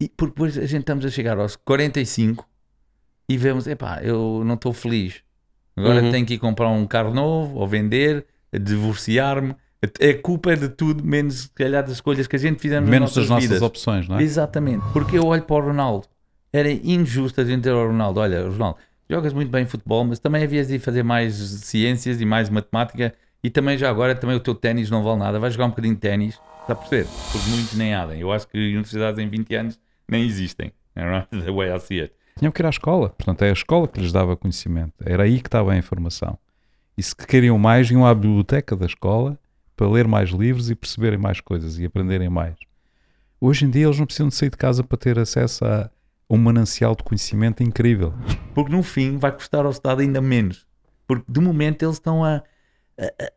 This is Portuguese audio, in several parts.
E porque depois a gente estamos a chegar aos 45 e vemos, epá, eu não estou feliz. Agora uhum. tenho que ir comprar um carro novo, ou vender, divorciar-me. É culpa de tudo, menos se calhar das escolhas que a gente fizemos Menos das nossas, nossas opções, não é? Exatamente. Porque eu olho para o Ronaldo. Era injusto a gente dizer o Ronaldo. Olha, Ronaldo, jogas muito bem futebol, mas também havias de fazer mais ciências e mais matemática. E também já agora também o teu ténis não vale nada. Vai jogar um bocadinho de ténis, está a perceber? Porque muito nem adem. Eu acho que universidades em 20 anos nem existem. The way I see it. Tinham que ir à escola, portanto, é a escola que lhes dava conhecimento, era aí que estava a informação. E se queriam mais, iam à biblioteca da escola para ler mais livros e perceberem mais coisas e aprenderem mais. Hoje em dia eles não precisam de sair de casa para ter acesso a um manancial de conhecimento incrível. Porque no fim vai custar ao Estado ainda menos. Porque de momento eles estão a,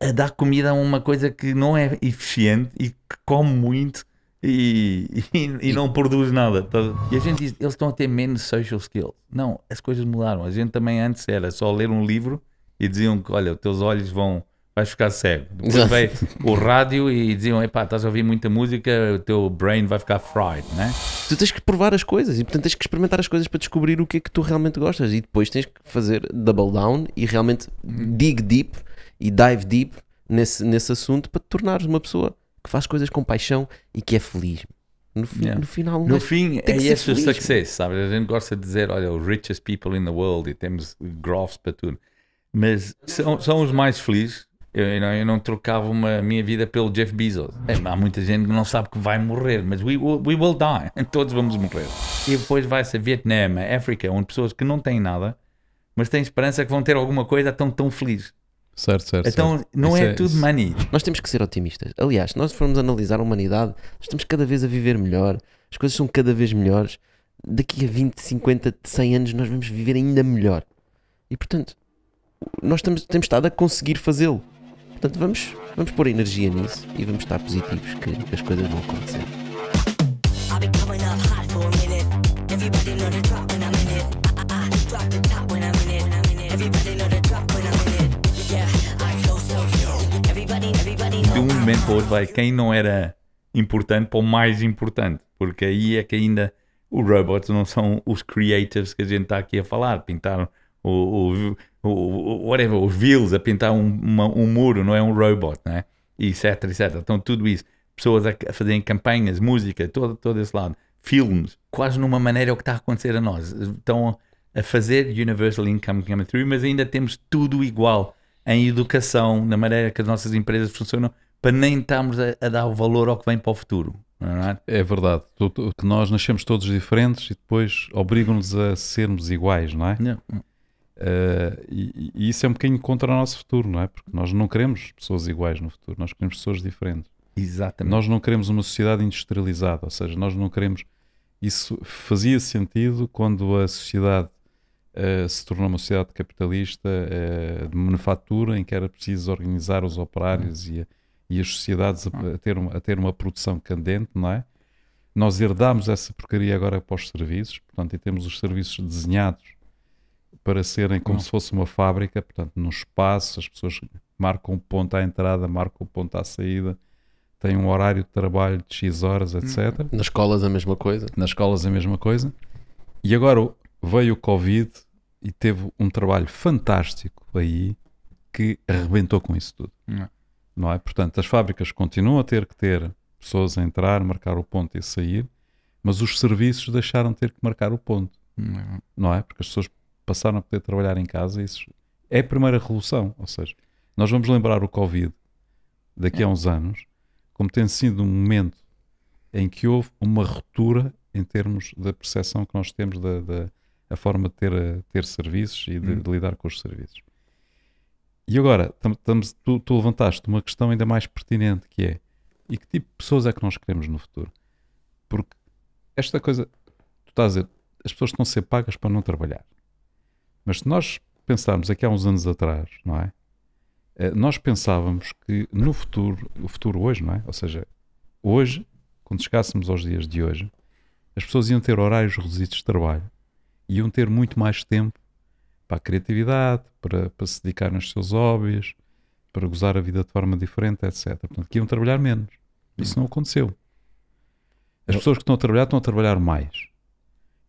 a, a, dar comida a uma coisa que não é eficiente e que come muito e, e, e, não produz nada. Tá? E a gente diz, eles estão a ter menos social skills. Não, as coisas mudaram. A gente também antes era só ler um livro e diziam que, olha, os teus olhos vão, vais ficar cego. Depois veio o rádio e diziam, epá, estás a ouvir muita música, o teu brain vai ficar fried, né? Tu tens que provar as coisas e, portanto, tens que experimentar as coisas para descobrir o que é que tu realmente gostas e depois tens que fazer double down e realmente uhum. dig deep e dive deep nesse, nesse assunto para te tornares uma pessoa que faz coisas com paixão e que é feliz. No, fi yeah. no final, no é- fim, é esse o sucesso, sabe? A gente gosta de dizer, olha, os richest people in the world e temos graphs para tudo, mas são, são os mais felizes. Eu, eu, não, eu não, trocava uma, a minha vida pelo Jeff Bezos. É, há muita gente que não sabe que vai morrer, mas we, we will die. Todos vamos morrer. E depois vai-se a Vietnã, a África, onde pessoas que não têm nada, mas têm esperança que vão ter alguma coisa, estão tão felizes. Certo, certo. Então certo. não isso é, é tudo money. Nós temos que ser otimistas. Aliás, se nós formos analisar a humanidade, estamos cada vez a viver melhor, as coisas são cada vez melhores. Daqui a 20, 50, 100 anos nós vamos viver ainda melhor. E portanto, nós estamos, temos estado a conseguir fazê-lo. Portanto, vamos, vamos pôr energia nisso e vamos estar positivos que as coisas vão acontecer. Everybody know the drop when I'm in it. I, I, I drop the top when I'm in it. Everybody know the um momento para outro vai quem não era importante para o mais importante, porque aí é que ainda os robots não são os creatives que a gente está aqui a falar, pintaram o, o, o, whatever, os vils a pintar um, uma, um muro, não é um robot, né? etc, etc. Então tudo isso, pessoas a fazerem campanhas, música, todo, todo esse lado, filmes, quase numa maneira é o que está a acontecer a nós. Estão a fazer Universal Income Coming Through, mas ainda temos tudo igual em educação, na maneira que as nossas empresas funcionam, para nem estarmos a, a dar o valor ao que vem para o futuro. É? é? verdade. Que nós nascemos todos diferentes e depois obrigam-nos a sermos iguais, não é? Não. É. Uh, eh, e, e, isso é um bocadinho contra o nosso futuro, não é? Porque nós não queremos pessoas iguais no futuro, nós queremos pessoas diferentes. Exatamente. Nós não queremos uma sociedade industrializada, ou seja, nós não queremos. Isso fazia sentido quando a sociedade uh, se tornou uma sociedade capitalista uh, de manufatura, em que era preciso organizar os operários e. A, e as sociedades hum. a, ter uma, a ter uma produção candente, não é? Nós herdamos essa porcaria agora para os serviços, portanto, e temos os serviços desenhados para serem como não. Hum. se fosse uma fábrica, portanto, no espaço, as pessoas marcam um ponto à entrada, marcam um ponto à saída, têm um horário de trabalho de X horas, hum. etc. Nas escolas a mesma coisa. Nas escolas a mesma coisa. E agora veio o Covid e teve um trabalho fantástico aí que arrebentou com isso tudo. Não não é? Portanto, as fábricas continuam a ter que ter pessoas a entrar, marcar o ponto e sair, mas os serviços deixaram de ter que marcar o ponto, não, não é? Porque as pessoas passaram a poder trabalhar em casa e isso é a primeira revolução, ou seja, nós vamos lembrar o Covid daqui a é. uns anos como tendo sido um momento em que houve uma ruptura em termos da percepção que nós temos da, da a forma de ter, eh, ter serviços e de, hum. de lidar com os serviços. E agora, tam, tam, tu, tu levantaste uma questão ainda mais pertinente que é e que tipo de pessoas é que nós queremos no futuro? Porque esta coisa, tu estás a dizer, as pessoas estão a ser pagas para não trabalhar. Mas se nós pensarmos aqui há uns anos atrás, não é? Eh, nós pensávamos que no futuro, o futuro hoje, não é? Ou seja, hoje, quando chegássemos aos dias de hoje, as pessoas iam ter horários reduzidos de trabalho, iam ter muito mais tempo para a criatividade, para, para se dedicar nos seus hobbies, para gozar a vida de forma diferente, etc. Portanto, que iam trabalhar menos. Isso não aconteceu. As pessoas que estão a trabalhar estão a trabalhar mais.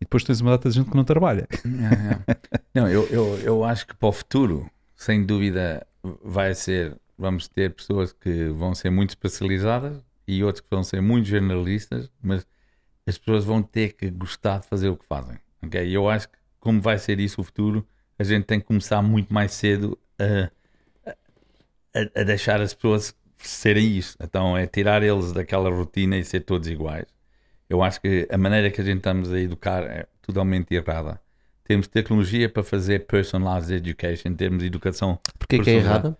E depois tens uma data de gente que não trabalha. É, é. Não, eu, eu, eu acho que para o futuro, sem dúvida, vai ser. Vamos ter pessoas que vão ser muito especializadas e outras que vão ser muito generalistas, mas as pessoas vão ter que gostar de fazer o que fazem. Okay? Eu acho que, como vai ser isso o futuro, a gente tem que começar muito mais cedo a, a, a deixar as pessoas serem isso. Então é tirar eles daquela rotina e ser todos iguais. Eu acho que a maneira que a gente estamos a educar é totalmente errada. Temos tecnologia para fazer personalized education, temos educação. Porquê que é errada?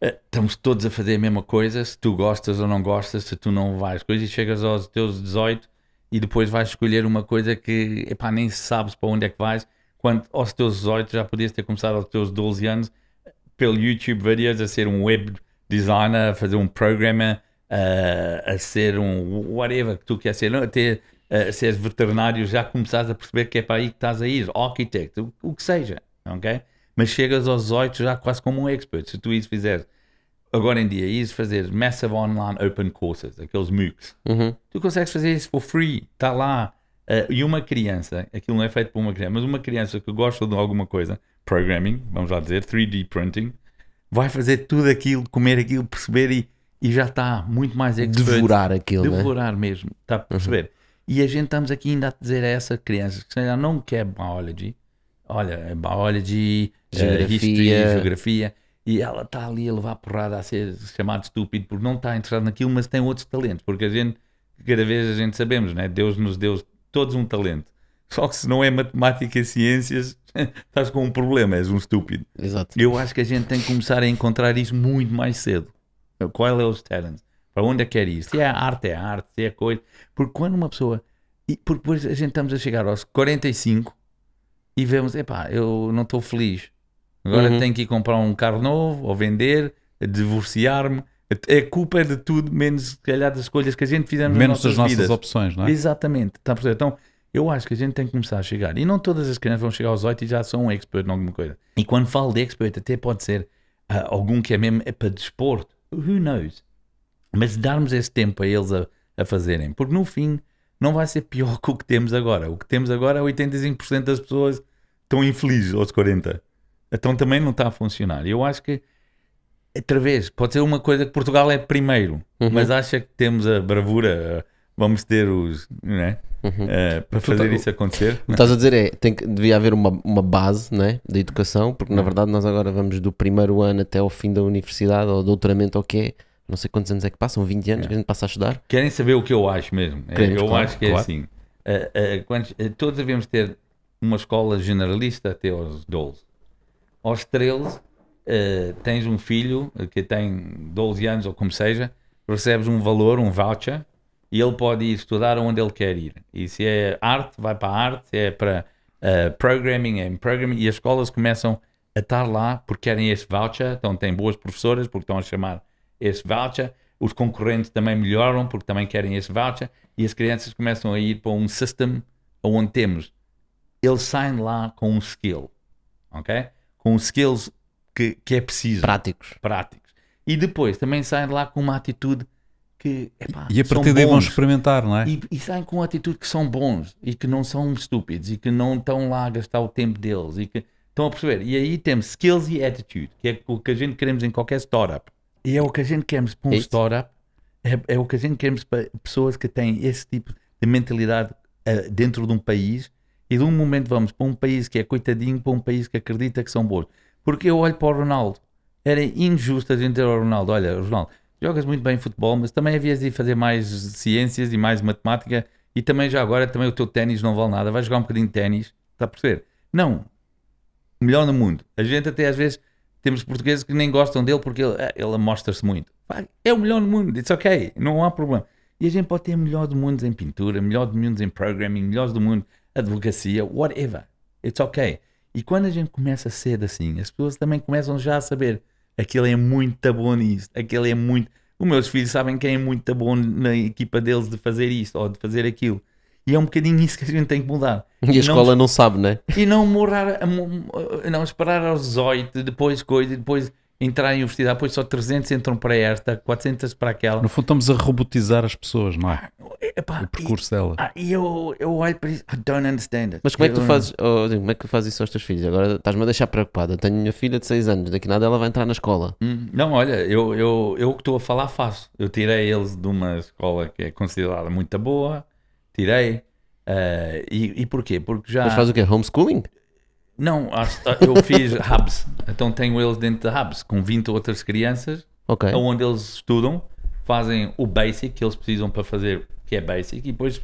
Eh, estamos todos a fazer a mesma coisa, se tu gostas ou não gostas, se tu não vais coisas, e chegas aos teus 18 e depois vais escolher uma coisa que epá, nem sabes para onde é que vais quando aos teus 18 já podias ter começado aos teus 12 anos pelo YouTube videos a ser um web designer, a fazer um programmer, a, a ser um whatever que tu queres ser, até a seres veterinário, já começaste a perceber que é para aí que estás a ir, arquiteto, o, o que seja, ok? Mas chegas aos 18 já quase como um expert, se tu isso fizeres agora em dia, isso fazer Massive Online Open Courses, aqueles MOOCs, uhum. tu consegues fazer isso for free, está lá, Uh, e uma criança, aquilo não é feito por uma criança, mas uma criança que gosta de alguma coisa, programming, vamos lá dizer, 3D printing, vai fazer tudo aquilo, comer aquilo, perceber e, e já está muito mais expert. Devorar aquilo, é? Devorar né? mesmo, está a uhum. perceber? Uhum. E a gente estamos aqui ainda a dizer a essa criança que se não quer biology, olha, é biology, eh, geografia. Uh, history, geografia, e ela está ali a levar porrada a ser chamado estúpido porque não está interessado naquilo, mas tem outros talentos, porque a gente, cada vez a gente sabemos, né? Deus nos deu todos um talento. Só que se não é matemática e ciências, estás com um problema, és um estúpido. Exato. Eu acho que a gente tem que começar a encontrar isso muito mais cedo. Qual é os talents? Para onde é que é isso? Se é arte, é arte, se é coisa. Porque quando uma pessoa. E depois a gente estamos a chegar aos 45 e vemos, epá, eu não estou feliz. Agora uhum. tenho que ir comprar um carro novo ou vender, divorciar-me. A culpa é de tudo, menos se calhar das escolhas que a gente fizemos Menos nas nossas das nossas vidas. opções, não é? Exatamente. Tá então, eu acho que a gente tem que começar a chegar. E não todas as crianças vão chegar aos 8 e já são um expert em alguma coisa. E quando falo de expert, até pode ser uh, algum que é mesmo é para desporto. Who knows? Mas darmos esse tempo a eles a, a fazerem. Porque no fim, não vai ser pior que o que temos agora. O que temos agora, é 85% das pessoas estão infelizes aos 40. Então também não está a funcionar. Eu acho que outra vez, pode ser uma coisa que Portugal é primeiro, uhum. mas acha que temos a bravura, vamos ter os. Né? Uhum. Uh, para tá- fazer isso acontecer. O que é? estás a dizer é tem que devia haver uma, uma base né, da educação, porque uhum. na verdade nós agora vamos do primeiro ano até ao fim da universidade ou doutoramento ou o que é. Não sei quantos anos é que passam, 20 anos uhum. que a gente passa a estudar. Querem saber o que eu acho mesmo. É, Queremos, eu claro, acho que claro. é assim. Uh, eh, uh, eh, quando, todos devemos ter uma escola generalista até aos 12. Aos 13 uh, tens um filho que tem 12 anos ou como seja, recebes um valor, um voucher, e ele pode ir estudar onde ele quer ir. E se é arte, vai para a arte, se é para uh, programming, é em programming, e as escolas começam a estar lá porque querem esse voucher, então tem boas professoras porque estão a chamar esse voucher, os concorrentes também melhoram porque também querem esse voucher, e as crianças começam a ir para um system onde temos. Eles saem lá com um skill, ok? Com skills que, que é preciso. Práticos. Práticos. E depois também saem lá com uma atitude que, epá, e a partir daí vão experimentar, não é? E, e saem com uma atitude que são bons e que não são estúpidos e que não estão lá a gastar o tempo deles e que estão a perceber. E aí temos skills e attitude, que é o que a gente queremos em qualquer startup. E é o que a gente queremos para um é Isso. startup, é, é, o que a gente queremos para pessoas que têm esse tipo de mentalidade uh, dentro de um país e de um momento vamos para um país que é coitadinho, para um país que acredita que são bons. Porque eu olho para o Ronaldo. Era injusto a gente dizer ao Ronaldo: olha, Ronaldo, jogas muito bem futebol, mas também havias de fazer mais ciências e mais matemática. E também já agora também o teu ténis não vale nada. Vai jogar um bocadinho de ténis, está a perceber? Não. Melhor no mundo. A gente até às vezes temos portugueses que nem gostam dele porque ele, eh, ele mostra-se muito. É o melhor do mundo, it's ok, não há problema. E a gente pode ter melhor do mundo em pintura, melhor do mundo em programming, melhor do mundo advocacia, whatever, it's ok. E quando a gente começa cedo assim, as pessoas também começam já a saber aquele é muito bom nisto, aquele é muito. Os meus filhos sabem quem é muito bom na equipa deles de fazer isto ou de fazer aquilo. E é um bocadinho isso que a gente tem que mudar. E, e a não... escola não sabe, né? E não morar, a... não esperar aos 18, depois coisa, depois entrar em universidade, depois só 300 entram para esta, 400 para aquela. No fundo, estamos a robotizar as pessoas, não é? Ah, epá, o percurso e, dela. Ah, e eu, eu olho para isso, I don't understand it. Mas como é que tu fazes, oh, como é que fazes isso aos teus filhos? Agora estás-me a deixar preocupada. Tenho minha filha de 6 anos, daqui nada ela vai entrar na escola. Hum, não, olha, eu, eu, eu que estou a falar faço. Eu tirei eles de uma escola que é considerada muito boa, tirei. Uh, e, e porquê? Porque já. Mas faz o quê? Homeschooling? Não, eu fiz hubs. Então tenho eles dentro de hubs com 20 outras crianças, okay. onde eles estudam, fazem o basic que eles precisam para fazer, que é basic, e depois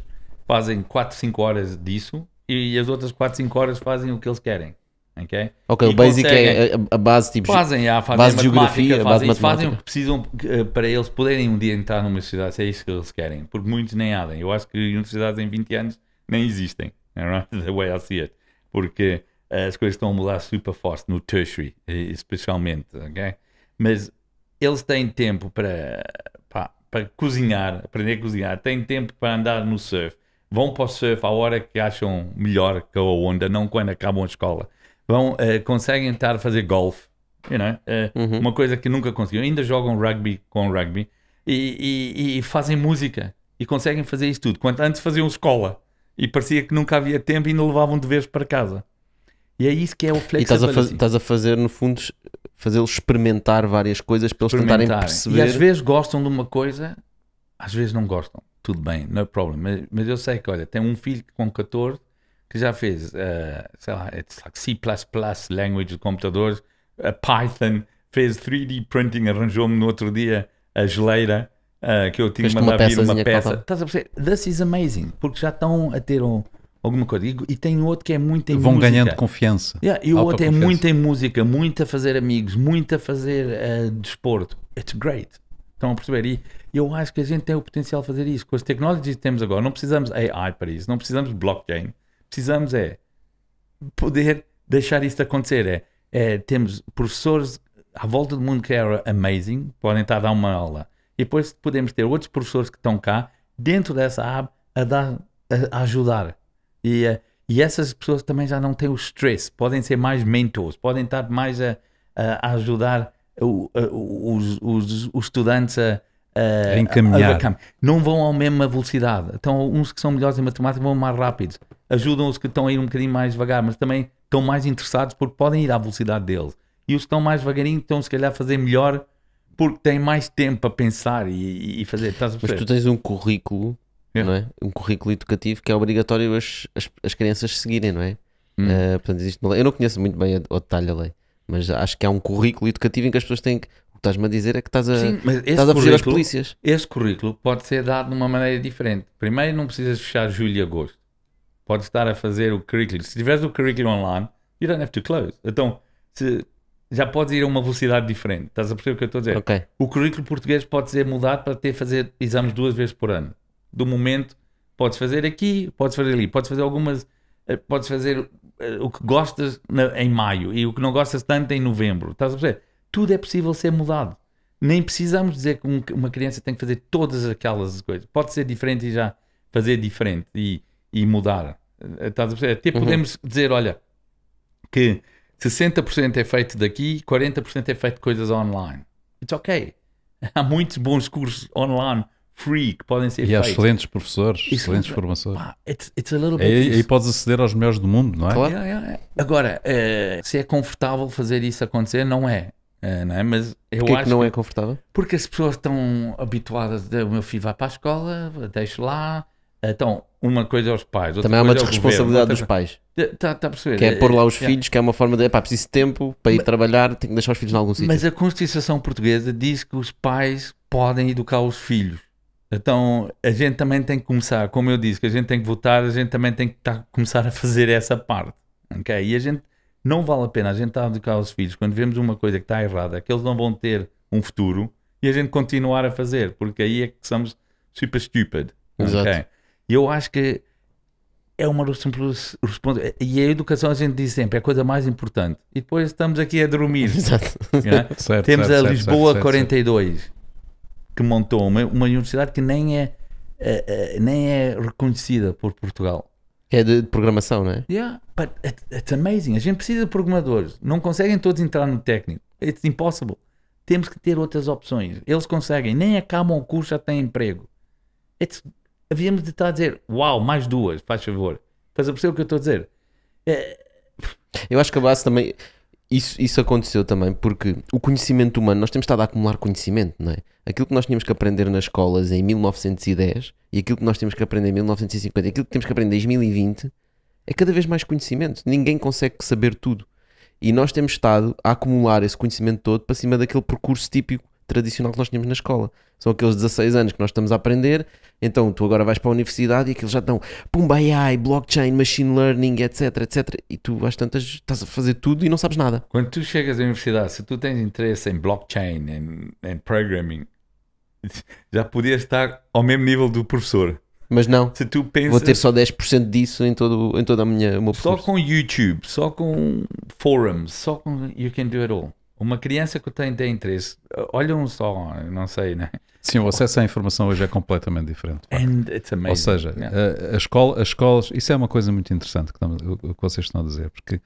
fazem 4, 5 horas disso e as outras 4, 5 horas fazem o que eles querem. Ok, okay o basic é a base tipo fazem, ah, fazem base de geografia, fazem, base fazem o que precisam eh, para eles poderem um dia entrar numa universidade, se é isso que eles querem, porque muitos nem há. Né? Eu acho que universidades em 20 anos nem existem. Right? É? The way I see it. Porque eh, as coisas estão a mudar super forte no tertiary, especialmente, ok? Mas eles têm tempo para, para, para cozinhar, aprender a cozinhar, têm tempo para andar no surf, vão para o surf à hora que acham melhor que a onda, não quando acabam a escola. Vão, uh, conseguem estar a fazer golfe, you know? uh, uhum. uma coisa que nunca conseguiram. Ainda jogam rugby com rugby e, e, e, fazem música e conseguem fazer isso tudo. Quanto antes faziam escola e parecia que nunca havia tempo e ainda levavam deveres para casa. E é isso que é o flexibility. E estás a, faz, estás a fazer, no fundo, fazê-los experimentar várias coisas para eles tentarem é. perceber. E às vezes gostam de uma coisa, às vezes não gostam. Tudo bem, não é problema. Mas, mas eu sei que, olha, tem um filho com 14 que já fez, uh, sei lá, it's like C++, language de computadores, eh, Python, fez 3D printing, arranjou-me no outro dia a geleira uh, que eu tinha mandado vir uma peça. Estás a perceber? This is amazing, porque já estão a ter um alguma coisa. E, e, tem outro que é muito em Vão música. Vão ganhando confiança. Yeah, e o outro é muito em música, muito a fazer amigos, muito a fazer uh, desporto. It's great. Estão a perceber? E eu acho que a gente tem o potencial de fazer isso. Com as tecnologias que temos agora, não precisamos AI para isso, não precisamos de blockchain. Precisamos é poder deixar isto acontecer. É, é, temos professores à volta do mundo que era é amazing, podem estar a dar uma aula. E depois podemos ter outros professores que estão cá, dentro dessa app, a, dar, a ajudar e, eh, e essas pessoas também já não têm o stress, podem ser mais mentores, podem estar mais a, a ajudar o, a, os, os, os, estudantes a, a encaminhar. A, não vão à mesma velocidade. Então, uns que são melhores em matemática vão mais rápidos, ajudam os que estão a ir um bocadinho mais devagar, mas também estão mais interessados porque podem ir à velocidade deles. E os que estão mais devagarinho estão, se calhar, a fazer melhor porque têm mais tempo a pensar e, e fazer. Mas tu tens um currículo yeah. é? Um currículo educativo que é obrigatório as, as, as crianças seguirem, não é? Hum. Uh, portanto, existe uma lei. Eu não conheço muito bem o detalhe da lei, mas acho que há um currículo educativo em que as pessoas têm que. O que estás-me a dizer é que estás a, Sim, estás a fugir às polícias. Esse currículo pode ser dado de uma maneira diferente. Primeiro, não precisas fechar julho e agosto. Podes estar a fazer o currículo. Se tiveres o currículo online, you don't have to close. Então, se, já podes ir a uma velocidade diferente. Estás a perceber o que eu estou a dizer? Okay. O currículo português pode ser mudado para ter fazer exames duas vezes por ano do momento. Podes fazer aqui, podes fazer ali, podes fazer algumas. Eh, podes fazer eh, o que gostas em maio e o que não gostas tanto em novembro. Estás a perceber? Tudo é possível ser mudado. Nem precisamos dizer que uma criança tem que fazer todas aquelas coisas. Pode ser diferente e já fazer diferente e, e mudar. Eh, estás a perceber? Até uhum. podemos dizer: olha, que 60% é feito daqui, 40% é feito de coisas online. It's ok. Há muitos bons cursos online free, que podem ser e feitos. E há excelentes professores, Isso, excelentes é- formações. It's, it's aí, aí podes aceder aos melhores do mundo, não é? Claro. Yeah, yeah, yeah. Agora, uh, se é confortável fazer isso acontecer, não é. Uh, não é? Mas eu Porquê acho que não é confortável? Porque as pessoas estão habituadas. De, o meu filho vai para a escola, deixo lá. Eh, então, uma coisa aos é pais. Também há uma é desresponsabilidade dos pais. Está tá a perceber? Que é pôr lá os é, filhos, que é uma forma de. Pá, preciso de tempo para ir mas, trabalhar, tenho que deixar os filhos em algum sítio. Mas a Constituição Portuguesa diz que os pais podem educar os filhos. Então a gente também tem que começar, como eu disse, que a gente tem que votar, a gente também tem que tá, começar a fazer essa parte. ok? E a gente não vale a pena a gente estar tá a educar os filhos quando vemos uma coisa que está errada, que eles não vão ter um futuro e a gente continuar a fazer, porque aí é que somos super stupid. Exato. Okay? E eu acho que é uma simples resposta. E a educação a gente diz sempre é a coisa mais importante. E depois estamos aqui a dormir. Exato. É? certo, Temos certo, a Lisboa certo, 42 que montou uma, uma universidade que nem é, eh, eh, nem é reconhecida por Portugal. É de, de programação, não é? Yeah, but it, it's amazing. A gente precisa de programadores. Não conseguem todos entrar no técnico. It's impossible. Temos que ter outras opções. Eles conseguem. Nem acabam o curso, já têm emprego. It's, havíamos de estar a dizer, uau, wow, mais duas, faz favor. Faz a perceber o que eu estou a dizer? É... Eu acho que a base também isso, isso aconteceu também porque o conhecimento humano, nós temos estado a acumular conhecimento, não é? Aquilo que nós tínhamos que aprender nas escolas em 1910 e aquilo que nós temos que aprender em 1950 e aquilo que temos que aprender em 2020 é cada vez mais conhecimento. Ninguém consegue saber tudo. E nós temos estado a acumular esse conhecimento todo para cima daquele percurso típico tradicional que nós tínhamos na escola. São aqueles 16 anos que nós estamos a aprender, então tu agora vais para a universidade e aqueles já estão pumba AI, blockchain, machine learning, etc, etc. E tu às tantas estás a fazer tudo e não sabes nada. Quando tu chegas à universidade, se tu tens interesse em blockchain, em, em programming, já podias estar ao mesmo nível do professor. Mas não, se tu pensas, vou ter só 10% disso em, todo, em toda a minha... Só com YouTube, só com forums, só com... You can do it all. Uma criança que tem, tem três, um só, não sei, né? Sim, o acesso à informação hoje é completamente diferente. Ou seja, a, a escola, as escolas, isso é uma coisa muito interessante que, que vocês estão a dizer, porque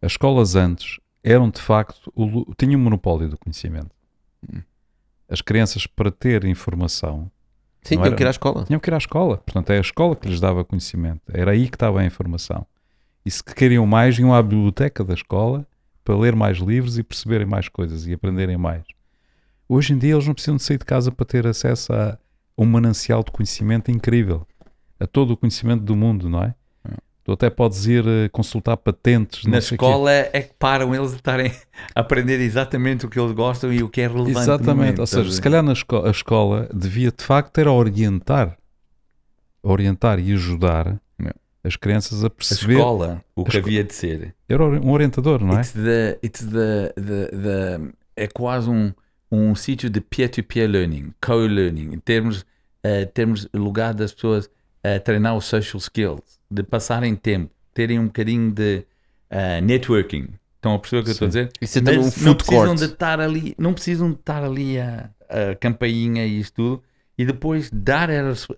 as escolas antes eram de facto, o, tinham um monopólio do conhecimento. Hum. As crianças, para ter informação, Sim, tinham era, que ir à escola. Tinham que ir à escola. Portanto, é a escola que lhes dava conhecimento. Era aí que estava a informação. E se queriam mais, iam à biblioteca da escola para ler mais livros e perceberem mais coisas e aprenderem mais. Hoje em dia eles não precisam de sair de casa para ter acesso a um manancial de conhecimento incrível, a todo o conhecimento do mundo, não é? é. Tu até podes ir eh, consultar patentes. Na escola quê. é que param eles de estarem a aprender exatamente o que eles gostam e o que é relevante. Exatamente, ou seja, se calhar na esco a escola devia de facto a orientar, orientar e ajudar as crianças a perceber. A escola, o que havia de ser. Era é um orientador, não é? It's the, it's the, the, the, é quase um, um sítio de peer-to-peer -peer learning, co-learning, em termos, uh, termos lugar das pessoas a treinar os social skills, de passarem tempo, terem um bocadinho de uh, networking. Estão a perceber o que eu estou a dizer? Isso é um não precisam court. de estar ali, não precisam de estar ali a, a campainha e isto tudo, e depois dar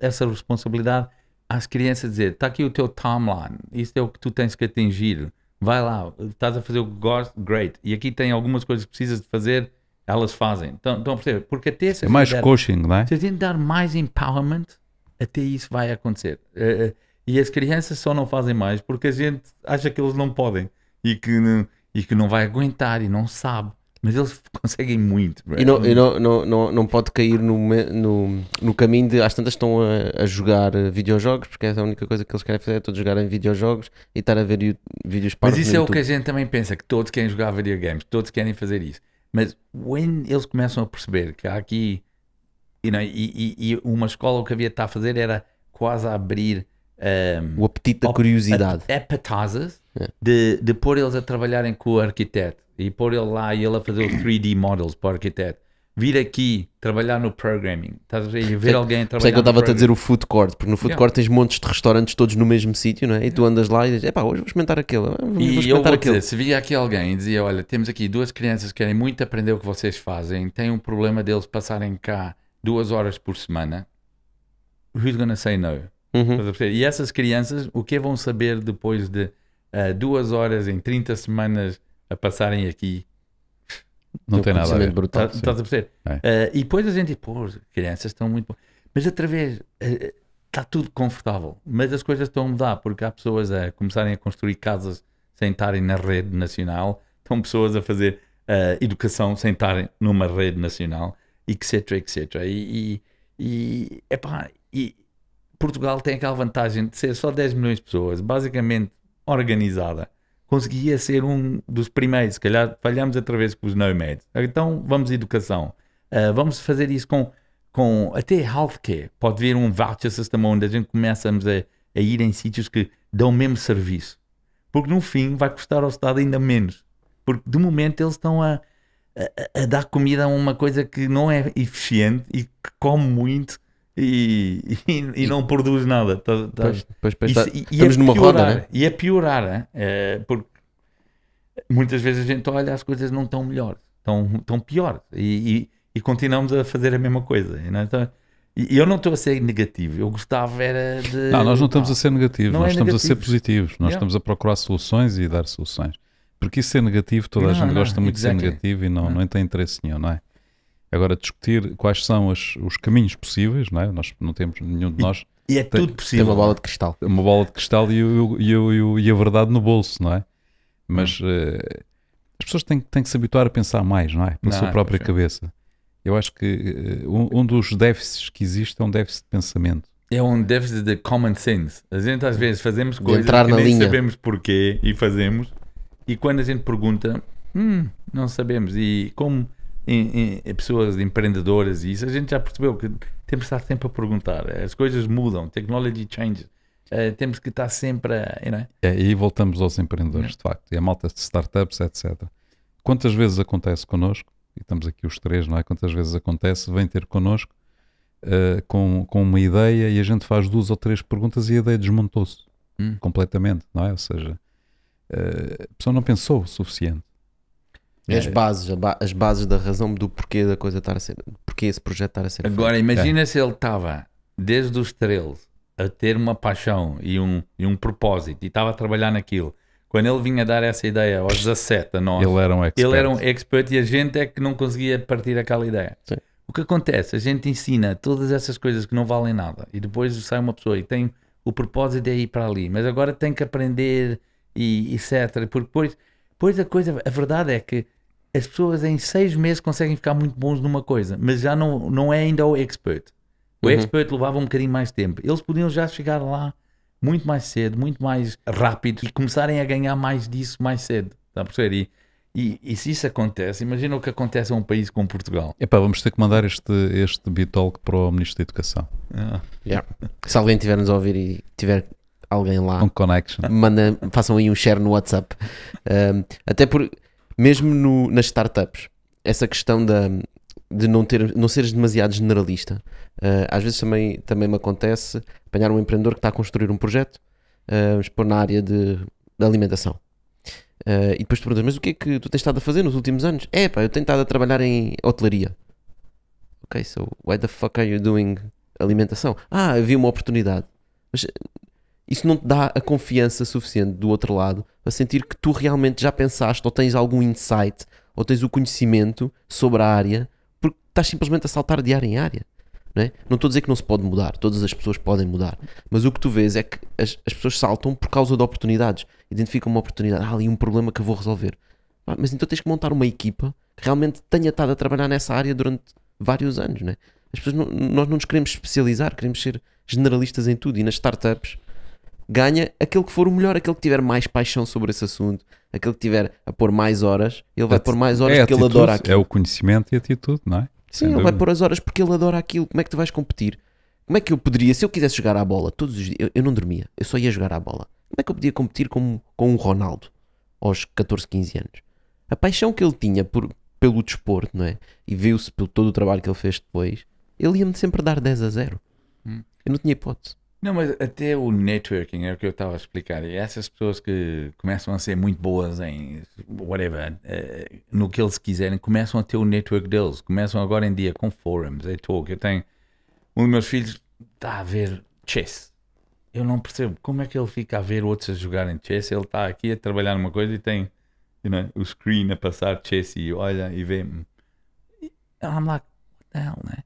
essa responsabilidade as crianças dizer, tá aqui o teu timeline, isso é o que tu tens que atingir, vai lá, estás a fazer o gosto, great, e aqui tem algumas coisas que precisas de fazer, elas fazem. Então, então percebe? Porque até se... É mais coaching, não é? Se a gente dar mais empowerment, até isso vai acontecer. Eh, eh, e as crianças só não fazem mais porque a gente acha que eles não podem e que, e que não vai aguentar e não sabe. Mas eles conseguem muito, bro. E não, e não, não, não, não pode cair no, no, no caminho de às tantas estão a, a jogar eh, videojogos, porque essa é a única coisa que eles querem fazer, é todos jogarem videojogos e estar a ver you, vídeos para Mas isso é o que a gente também pensa, que todos querem jogar videogames, todos querem fazer isso. Mas quando eles começam a perceber que há aqui you know, e, e, e uma escola o que havia de estar a fazer era quase a abrir um, ehm, o apetite da curiosidade. Ap é. de, de pôr eles a trabalharem com o arquiteto e pôr ele lá e ele a fazer os 3D models para o arquiteto. Vir aqui trabalhar no programming, estás a ver? E ver alguém trabalhar. sei isso é que eu estava a dizer o food court, porque no food yeah. court tens montes de restaurantes todos no mesmo sítio, não é? E tu andas lá e dizes, epá, hoje vou experimentar aquilo ah, Vou e eu vou Dizer, se via aqui alguém e dizia, olha, temos aqui duas crianças que querem muito aprender o que vocês fazem, tem um problema deles passarem cá duas horas por semana, who's gonna say no? Uhum. E essas crianças, o que vão saber depois de uh, duas horas em 30 semanas a passarem aqui. Não Do tem nada a ver. Brutal, tá, estás a perceber? É. Uh, e depois a gente, pô, crianças estão muito. Mas através. Uh, eh, está eh, tudo confortável. Mas as coisas estão a mudar, porque há pessoas a começarem a construir casas sem estarem na rede nacional, estão pessoas a fazer uh, educação sem estarem numa rede nacional, etc, etc. E, e, e, epá, e Portugal tem aquela vantagem de ser só 10 milhões de pessoas, basicamente organizada conseguia ser um dos primeiros. Se calhar falhamos outra vez com os nomads. Então vamos educação. Uh, vamos fazer isso com, com até healthcare. Pode vir um voucher system onde a gente começamos a, a ir em sítios que dão o mesmo serviço. Porque no fim vai custar ao Estado ainda menos. Porque de momento eles estão a, a, a dar comida a uma coisa que não é eficiente e que come muito e, e, não produz nada. Tá, tá. Pois, pois, pois, tá. e, estamos é numa piorar, roda, né? E é piorar, é, porque muitas vezes a gente olha, as coisas não estão melhores estão, estão piores e, e, continuamos a fazer a mesma coisa. Não é? então, e eu não estou a ser negativo, eu gostava era de. Não, nós não estamos a ser negativos, não é nós é estamos negativo. a ser positivos, nós yeah. estamos a procurar soluções e dar soluções. Porque isso ser negativo, toda não, a gente gosta muito de ser negativo e não, não. não tem interesse nenhum, não é? Agora, discutir quais são as, os caminhos possíveis, não é? Nós não temos, nenhum de nós... E, e é tem, tudo possível. Tem uma bola de cristal. Uma bola de cristal e, e, e a verdade no bolso, não é? Mas hum. uh, as pessoas têm, têm que se habituar a pensar mais, não é? na sua própria é. cabeça. Eu acho que uh, um, um, dos déficits que existe é um déficit de pensamento. É um déficit de common sense. A gente às vezes fazemos coisas que nem linha. sabemos porquê e fazemos. E quando a gente pergunta, hum, não sabemos. E como em, em, pessoas empreendedoras e isso, a gente já percebeu que temos que estar sempre a perguntar. As coisas mudam, technology changes. Uh, temos que estar sempre a. You know? É, e voltamos aos empreendedores, de facto, e a malta de startups, etc. Quantas vezes acontece connosco, e estamos aqui os três, não é? Quantas vezes acontece, vem ter connosco uh, com, com uma ideia e a gente faz duas ou três perguntas e a ideia desmontou-se hum. completamente, não é? Ou seja, uh, a pessoa não pensou o suficiente. É. As bases, as bases da razão do porquê da coisa estar a ser, porquê esse projeto estar a ser Agora feito. imagina é. se ele estava desde os 13 a ter uma paixão e um, e um propósito e estava a trabalhar naquilo. Quando ele vinha dar essa ideia aos 17 a nós, ele era um expert, ele era um expert e a gente é que não conseguia partir aquela ideia. Sim. O que acontece? A gente ensina todas essas coisas que não valem nada e depois sai uma pessoa e tem o propósito de é ir para ali, mas agora tem que aprender e etc. Porque depois Pois a coisa, a verdade é que as pessoas em seis meses conseguem ficar muito bons numa coisa, mas já não, não é ainda o expert. O uhum. expert levava um bocadinho mais tempo. Eles podiam já chegar lá muito mais cedo, muito mais rápido e começarem a ganhar mais disso mais cedo. Está a perceber? E, e, e, se isso acontece, imagina o que acontece a um país como Portugal. Epá, vamos ter que mandar este, este Bitalk para o Ministro da Educação. Ah. Yeah. Se alguém estiver-nos a ouvir e tiver alguém lá. Um connection. Manda, façam aí um share no WhatsApp. Um, até por, mesmo no, nas startups, essa questão da, de não, ter, não seres demasiado generalista. Uh, às vezes também, também me acontece apanhar um empreendedor que está a construir um projeto, uh, expor na área de, de alimentação. Uh, e depois te perguntas, mas o que é que tu tens estado a fazer nos últimos anos? É pá, eu tenho estado a trabalhar em hotelaria. Ok, so why the fuck are you doing alimentação? Ah, havia uma oportunidade. Mas isso não te dá a confiança suficiente do outro lado para sentir que tu realmente já pensaste ou tens algum insight ou tens o conhecimento sobre a área porque estás simplesmente a saltar de área em área. Não, é? estou a dizer que não se pode mudar, todas as pessoas podem mudar, mas o que tu vês é que as, as pessoas saltam por causa de oportunidades, identificam uma oportunidade, ah, ali um problema que eu vou resolver. Ah, mas então tens que montar uma equipa que realmente tenha estado a trabalhar nessa área durante vários anos. Não é? as pessoas não, nós não nos queremos especializar, queremos ser generalistas em tudo e nas startups ganha aquele que for o melhor, aquele que tiver mais paixão sobre esse assunto, aquele que tiver a pôr mais horas, ele vai pôr mais horas é porque atitude, ele adora aquilo. É o conhecimento e atitude, não é? Sim, Sem ele dúvida. vai pôr as horas porque ele adora aquilo. Como é que tu vais competir? Como é que eu poderia, se eu quisesse jogar à bola todos os dias, eu, eu não dormia, eu só ia jogar à bola. Como é que eu podia competir com, com o Ronaldo aos 14, 15 anos? A paixão que ele tinha por, pelo desporto, não é? E viu-se pelo todo o trabalho que ele fez depois, ele ia-me sempre dar 10 a 0. Hum. Eu não tinha hipótese. Não, mas até o networking é o que eu estava a explicar. E essas pessoas que começam a ser muito boas em whatever, uh, no que eles quiserem, começam a ter o network deles. Começam agora em dia com forums, é talk. Eu tenho. Um dos meus filhos está a ver chess. Eu não percebo como é que ele fica a ver outros a jogarem chess. Ele está aqui a trabalhar numa coisa e tem you know, o screen a passar chess e olha e vê I'm like, what the hell, né?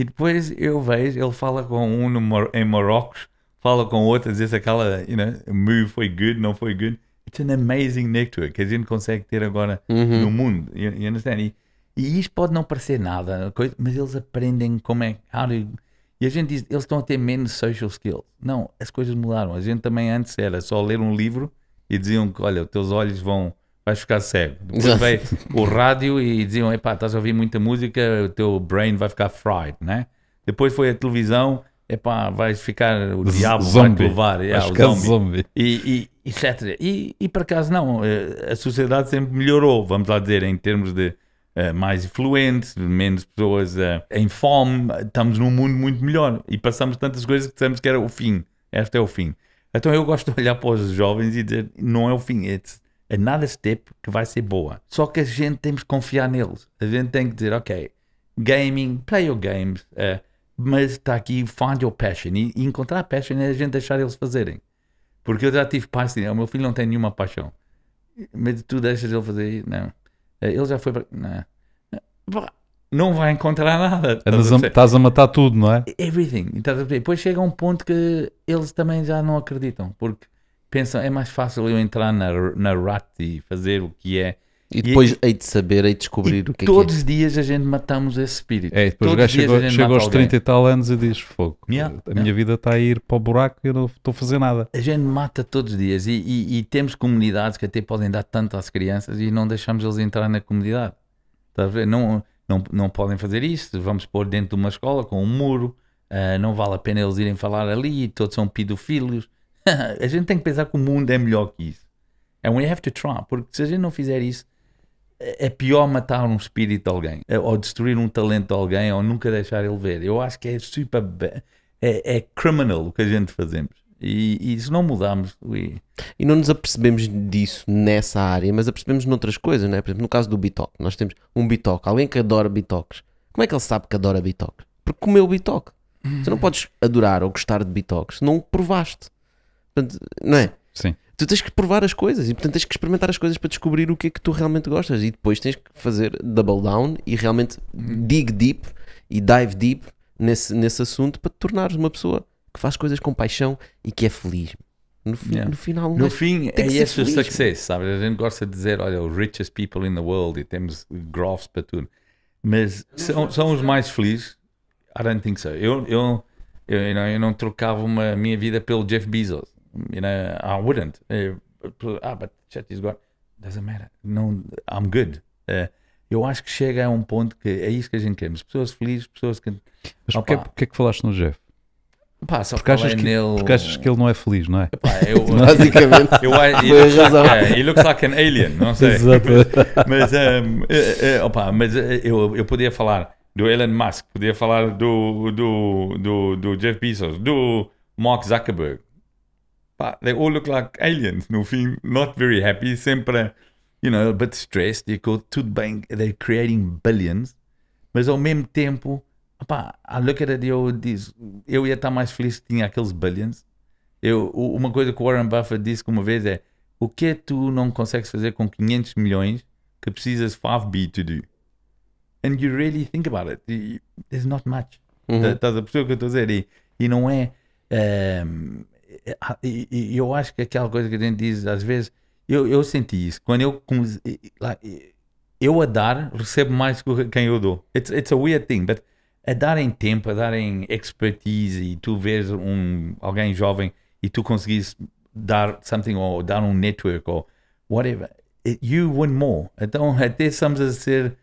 E depois eu vejo, ele fala com um no, em Marrocos, fala com outro, diz aquela, you know, move foi good, não foi good. It's an amazing network que a gente consegue ter agora uhum. no mundo. You, you understand? E, e isto pode não parecer nada, coisa, mas eles aprendem como é. How e a gente diz, eles estão a ter menos social skills. Não, as coisas mudaram. A gente também antes era só ler um livro e diziam que, olha, os teus olhos vão vai ficar cego. Depois vai o rádio e diziam, epá, estás a ouvir muita música, o teu brain vai ficar fried, né? Depois foi a televisão, epá, vais ficar, o diabo zombie. É, vai te levar. É, o zombie. zombie. E, e, etc. E, e por acaso não, eh, a sociedade sempre melhorou, vamos lá dizer, em termos de uh, mais influentes, menos pessoas uh, em fome, estamos num mundo muito melhor e passamos tantas coisas que dissemos que era o fim, este é o fim. Então eu gosto de olhar para os jovens e dizer, não é o fim, it's, a é nada que vai ser boa. Só que a gente tem que confiar neles. A gente tem que dizer, ok, gaming, play your games, uh, mas está aqui, find your passion. E, e, encontrar passion é a gente deixar eles fazerem. Porque eu já tive paixão, o oh, meu filho não tem nenhuma paixão. Mas tu deixas ele fazer, não. Eh, ele já foi para. Não. não vai encontrar nada. Estás a, estás a matar tudo, não é? Everything. Depois chega um ponto que eles também já não acreditam. Porque pensam, é mais fácil eu entrar na, na RAT e fazer o que é. E depois é- hei de saber, hei de descobrir o que é Todos é. os é. dias a gente matamos esse espírito. É, depois todos o chegou, chega aos 30 e tal anos e diz: Fogo, yeah, a yeah. minha vida está a ir para o buraco e eu não estou a fazer nada. A gente mata todos os dias e, e, e, temos comunidades que até podem dar tanto às crianças e não deixamos eles entrar na comunidade. Tá não, não, não podem fazer isto. Vamos pôr dentro de uma escola com um muro, uh, não vale a pena eles irem falar ali, todos são pedofílios. a gente tem que pensar que o mundo é melhor que isso. And we have to try, porque se a gente não fizer isso, é, é pior matar um espírito de alguém, é, ou destruir um talento de alguém, ou nunca deixar ele ver. Eu acho que é super. É, é criminal o que a gente fazemos. E, e se não mudarmos. We... E não nos apercebemos disso nessa área, mas apercebemos noutras coisas, né? Por exemplo, no caso do Bitoque, nós temos um Bitoque, alguém que adora Bitoques. Como é que ele sabe que adora Bitoque? Porque comeu Bitoque. Você hum. não podes adorar ou gostar de Bitoque se não o provaste. Portanto, não é? Sim. Tu tens que provar as coisas e, portanto, tens que experimentar as coisas para descobrir o que é que tu realmente gostas e depois tens que fazer double down e realmente uhum. dig deep e dive deep nesse, nesse assunto para te tornares uma pessoa que faz coisas com paixão e que é feliz. No, fi yeah. no final, no é? fim, é esse o sucesso, sabes? A gente gosta de dizer, olha, os richest people in the world e temos graphs para tudo, mas são, são os mais felizes? I don't think so. Eu, eu, eu, eu, não, eu não trocava uma, a minha vida pelo Jeff Bezos you know, I wouldn't. Uh, ah, but chat is gone. Doesn't matter. Não, I'm good. Uh, eu acho que chega a um ponto que é isso que a gente quer. Pessoas felizes, pessoas que. Mas porquê, porquê é que falaste no Jeff? Pá, porque, achas que, nele... porque achas que ele não é feliz, não é? Pá, eu, Basicamente. Eu, eu, eu, razão. looks like an alien, não sei. Exato. mas, um, é, é, opa, mas eh, eu, eu podia falar do Elon Musk, podia falar do, do, do, do Jeff Bezos, do Mark Zuckerberg, they all look like aliens. No fim, not very happy, sempre, you know, a bit stressed. They go, tudo bem, they're creating billions. Mas ao mesmo tempo, opá, I look at it, eu diz, eu ia estar mais feliz se tinha aqueles billions. Eu, uma coisa que o Warren Buffett disse uma vez é: o que é tu não consegues fazer com 500 milhões que precisas 5B to do? And you really think about it, there's not much. Uhum. Tá, estás uhum. a perceber o que eu estou a dizer? E, e não é. Um, ehm, e, e, eu acho que é aquela coisa que a gente diz, às vezes, eu, eu senti isso. Quando eu eu a dar, recebo mais que quem eu dou. It's, it's a weird thing, but a darem tempo, a darem expertise e tu vês um, alguém jovem e tu conseguis dar something ou dar um network ou whatever, you win more. Então até estamos a ser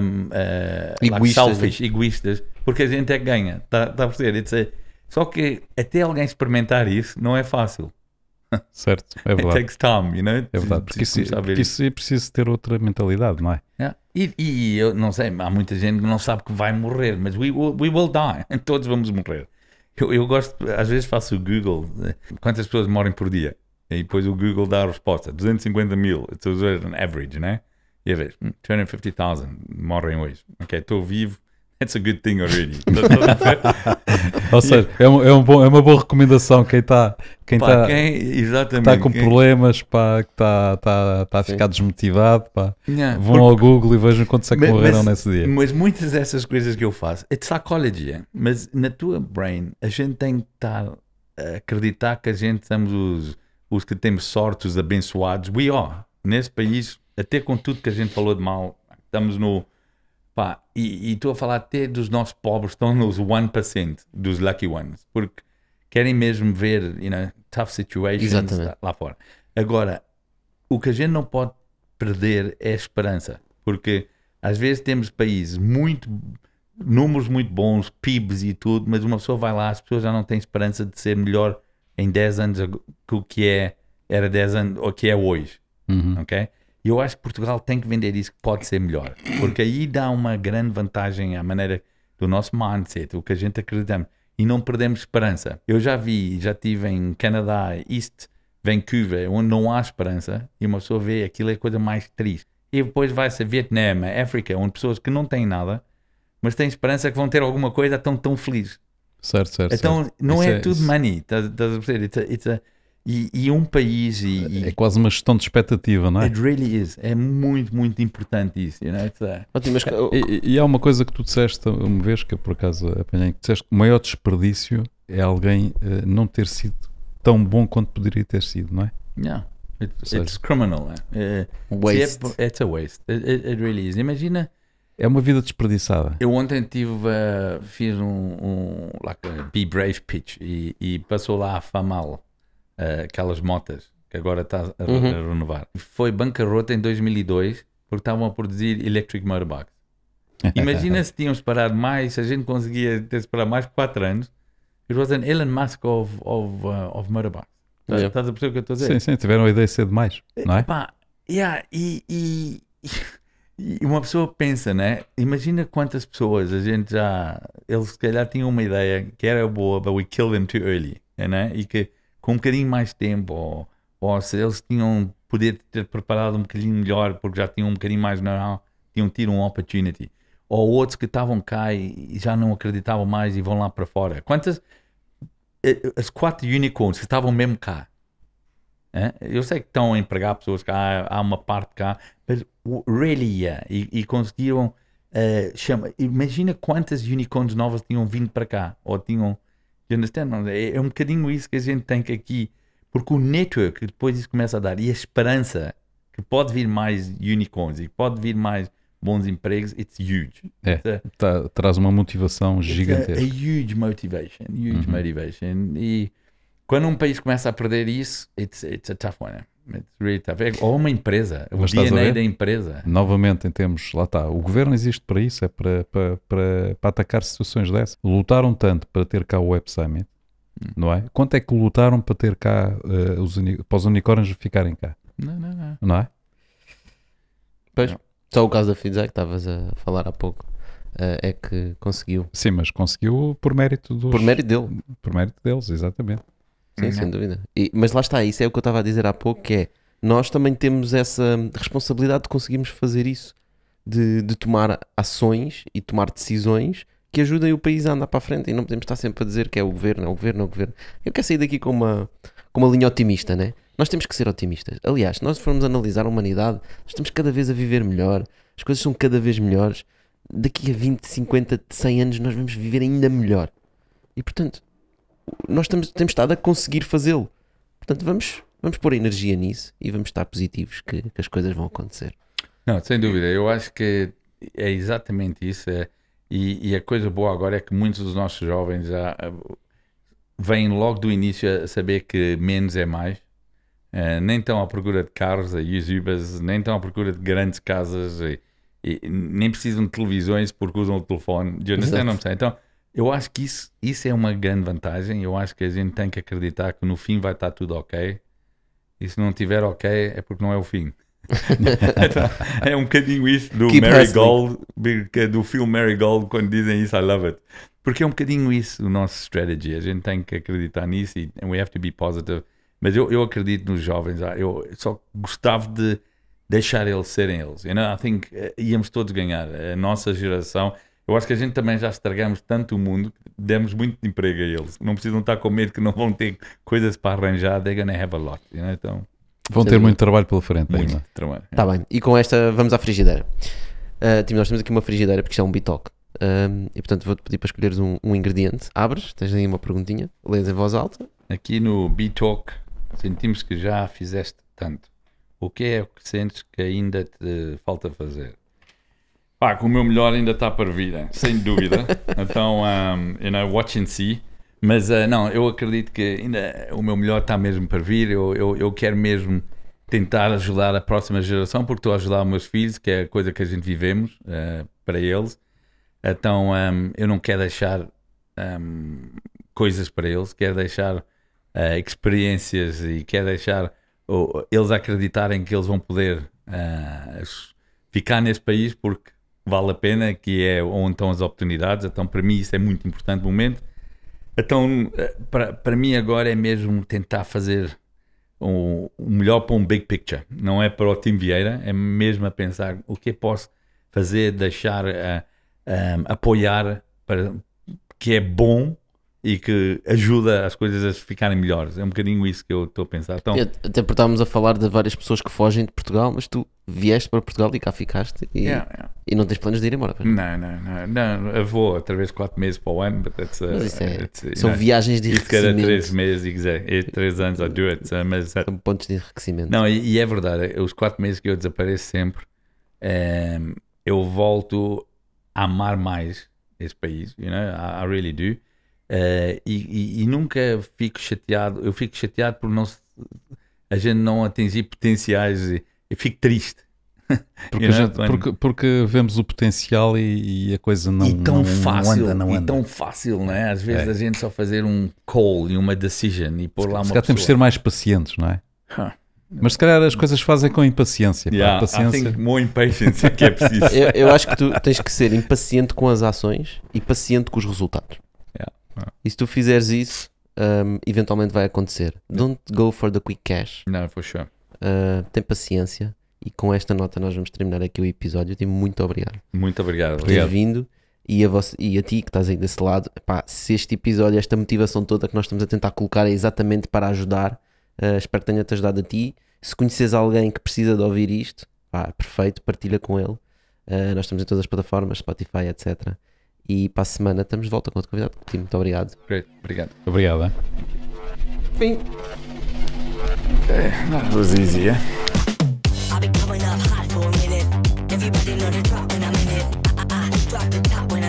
um, uh, egoístas, like né? selfish, egoístas, porque a gente é que ganha. tá tá a perceber? It's a, só que até alguém experimentar isso não é fácil. Certo, é verdade. It takes time, you know? É verdade, porque isso, porque isso é preciso ter outra mentalidade, não é? Yeah. E, e, eu não sei, há muita gente que não sabe que vai morrer, mas we, we will die, todos vamos morrer. Eu, eu gosto, às vezes faço o Google, eh, quantas pessoas morrem por dia? E depois o Google dá a resposta, 250 mil, estou a usar an average, né? E a 250 250,000 morrem hoje. Ok, estou vivo, That's a good thing already. Tá Ou seja, é, um, é, um bom, é, uma boa recomendação quem está tá, quem tá, tá com quem... problemas, pá, que está tá, tá a ficar Sim. desmotivado, pá. vão porque... ao Google e vejam quantos é que mas, morreram mas, nesse dia. Mas muitas dessas coisas que eu faço, é psychology, mas na tua brain a gente tem que estar tá a acreditar que a gente estamos os, os que temos sorte, os abençoados. We are. Nesse país, até com tudo que a gente falou de mal, estamos no Pá, e, estou a falar até dos nossos pobres, estão nos 1%, dos lucky ones, porque querem mesmo ver, you know, tough situations Exatamente. lá fora. Agora, o que a gente não pode perder é a esperança, porque às vezes temos países muito números muito bons, PIBs e tudo, mas uma pessoa vai lá, as pessoas já não têm esperança de ser melhor em 10 anos que o que é era 10 anos ou que é hoje, uhum. ok? E eu acho que Portugal tem que vender isso que pode ser melhor, porque aí dá uma grande vantagem à maneira do nosso mindset, o que a gente acreditamos e não perdemos esperança. Eu já vi, já tive em Canadá, East Vancouver, onde não há esperança e uma pessoa vê aquilo é a coisa mais triste. E depois vai-se a Vietnã, a África, onde pessoas que não têm nada, mas têm esperança que vão ter alguma coisa, estão tão felizes. Certo, certo. Então certo. não é isso é, é tudo money, estás a perceber? E, e um país. E, é, é quase uma gestão de expectativa, não é? It really is. É muito, muito importante isso. You know? Ótimo, mas... e, e há uma coisa que tu disseste uma vez, que eu por acaso apanhei, que disseste que o maior desperdício é alguém uh, não ter sido tão bom quanto poderia ter sido, não é? Yeah. It, it's criminal. Uh, waste. É, it's a waste. It, it, it, really is. Imagina. É uma vida desperdiçada. Eu ontem tive, uh, fiz um, um like Be Brave pitch e, e passou lá a Famal eh, aquelas motas que agora está a, uhum. a, renovar. Foi bancarrota em 2002 porque estavam a produzir electric motorbikes. Imagina se tínhamos parado mais, se a gente conseguia ter esperado mais 4 anos. It was an Elon Musk of, of, uh, of motorbikes. Estás, yeah. estás a perceber o que eu estou a dizer? Sim, sim, tiveram a ideia cedo demais, eh, não é? Pá, yeah, e, e, e uma pessoa pensa, né? Imagina quantas pessoas a gente já. Eles se calhar tinham uma ideia que era boa, but we killed them too early, né? E que com um bocadinho mais tempo, ou, ou se eles tinham poder ter preparado um bocadinho melhor, porque já tinham um bocadinho mais normal tinham tido um opportunity. Ou outros que estavam cá e, e já não acreditavam mais e vão lá para fora. Quantas. Eh, eh, as quatro unicorns que estavam mesmo cá. É? Eu sei que estão a empregar pessoas cá, há uma parte cá, mas really yeah, e, e conseguiram. Uh, chama, imagina quantas unicorns novas tinham vindo para cá, ou tinham You understand? É, é um bocadinho isso que a gente tem que aqui. Porque o network, depois isso começa a dar, e a esperança que pode vir mais unicorns e pode vir mais bons empregos, it's huge. É, it's a, tá, traz uma motivação gigantesca. A, a, huge motivation, huge uhum. motivation. E quando um país começa a perder isso, it's, it's a tough one. Ou uma empresa, o DNA da empresa. Novamente, em termos, lá está, o governo existe para isso, é para, para, para, para atacar situações dessas. Lutaram tanto para ter cá o Web Summit, hum. não é? Quanto é que lutaram para ter cá, uh, os, para os unicórnios ficarem cá? Não, não, não. Não é? Pois, não. só o caso da Fidesz, que estavas a falar há pouco. Uh, é que conseguiu. Sim, mas conseguiu por mérito dos. Por mérito dele. Por mérito deles, exatamente. Sim, sem uhum. dúvida. E, mas lá está, isso é o que eu estava a dizer há pouco, que é nós também temos essa responsabilidade de conseguirmos fazer isso, de, de tomar ações e tomar decisões que ajudem o país a andar para a frente e não podemos estar sempre a dizer que é o governo, é o governo, é o governo. Eu quero sair daqui com uma, com uma linha otimista, né? Nós temos que ser otimistas. Aliás, se nós formos analisar a humanidade, estamos cada vez a viver melhor, as coisas são cada vez melhores. Daqui a 20, 50, 100 anos nós vamos viver ainda melhor. E portanto, nós temos, temos estado a conseguir fazê-lo. Portanto, vamos, vamos pôr energia nisso e vamos estar positivos que, que, as coisas vão acontecer. Não, sem dúvida. Eu acho que é exatamente isso. É, e, e a coisa boa agora é que muitos dos nossos jovens já eh, vêm logo do início a saber que menos é mais. É, nem estão à procura de carros e usibas nem estão à procura de grandes casas, e, e, nem precisam de televisões porque usam o telefone. De onde não sei. Então, eu acho que isso, isso é uma grande vantagem. Eu acho que a gente tem que acreditar que no fim vai estar tudo ok. E se não tiver ok, é porque não é o fim. é um bocadinho isso do Keep Marigold, é do filme Marigold, quando dizem isso, I love it. Porque é um bocadinho isso o nosso strategy. A gente tem que acreditar nisso e we have to be positive. Mas eu, eu acredito nos jovens. Ah, eu só gostava de deixar eles serem eles. You know, I think eh, íamos todos ganhar. A nossa geração eu acho que a gente também já estragamos tanto o mundo que demos muito emprego a eles. Não precisam estar com medo que não vão ter coisas para arranjar. They're gonna have a lot. You know? então, vão ter muito trabalho pela frente. Muito ainda. trabalho. Está é. Tá bem. E com esta, vamos à frigideira. Uh, ah, Tim, nós temos aqui uma frigideira porque isto é um bitoque. Um, e portanto vou-te pedir para escolheres um, um, ingrediente. Abres, tens aí uma perguntinha, lês em voz alta. Aqui no B-Talk sentimos que já fizeste tanto. O que é que sentes que ainda te falta fazer? Pá, o meu melhor ainda está para vir, é, sem dúvida. então, um, you know, watch and see. Mas uh, não, eu acredito que ainda o meu melhor está mesmo para vir. Eu, eu, eu quero mesmo tentar ajudar a próxima geração, porque estou a ajudar os meus filhos, que é a coisa que a gente vivemos uh, para eles. Então um, eu não quero deixar um, coisas para eles, quero deixar uh, experiências e quero deixar eles acreditarem que eles vão poder uh, ficar nesse país, porque vale a pena, que é onde estão as oportunidades. Então, para mim, isso é muito importante no momento. Então, eh, para, para mim, agora é mesmo tentar fazer o, o melhor para um big picture. Não é para o Tim Vieira, é mesmo a pensar o que posso fazer, deixar, uh, apoiar, para, que é bom e que ajuda as coisas a ficarem melhores. É um bocadinho isso que eu estou a pensar. Então... Até porque estávamos a falar de várias pessoas que fogem de Portugal, mas tu vieste para Portugal e cá ficaste e, yeah, yeah. e não tens planos de ir embora. Não, não, não, não. Eu vou através de 4 meses para o ano, but that's, mas isso é, it's, são não, viagens de enriquecimento. cada 3 meses, e 3 eh, anos I do it. Mas, uh, são pontos de enriquecimento. Não, e, e é verdade, os 4 meses que eu desapareço sempre, um, ehm, eu volto a amar mais esse país, you know, I, I really do. Uh, e, e, nunca fico chateado, eu fico chateado por não a gente não atingir potenciais e, e fico triste. Porque, é gente, porque, porque, vemos o potencial e, e a coisa não, e tão não, fácil, não anda, não anda. E tão fácil, não é? Às é. vezes é. a gente só fazer um call e uma decision e pôr se, lá uma. Se calhar temos de ser mais pacientes, não é? Mas se calhar as coisas fazem com impaciência. Yeah, paciência. more impatience é que é preciso. eu, eu acho que tu tens que ser impaciente com as ações e paciente com os resultados. Ah. E se tu fizeres isso, um, eventualmente vai acontecer. Don't go for the quick cash. Não, for sure. Uh, tem paciência. E com esta nota nós vamos terminar aqui o episódio. Tim, muito obrigado. Muito obrigado. Por ter vindo. E a, você, e a ti que estás aí desse lado, epá, se este episódio, esta motivação toda que nós estamos a tentar colocar é exatamente para ajudar, uh, espero que tenha-te ajudado a ti. Se conheces alguém que precisa de ouvir isto, perfeito, partilha com ele. Uh, nós estamos em todas as plataformas, Spotify, etc. E para a semana estamos de volta com outro convidado. Tim, muito obrigado. Great. Obrigado. Obrigado. Hein? Fim. É, okay, that was easy, yeah? É. I've been coming up hot for a minute. Everybody know drop when I'm in it. I, I, I drop the top when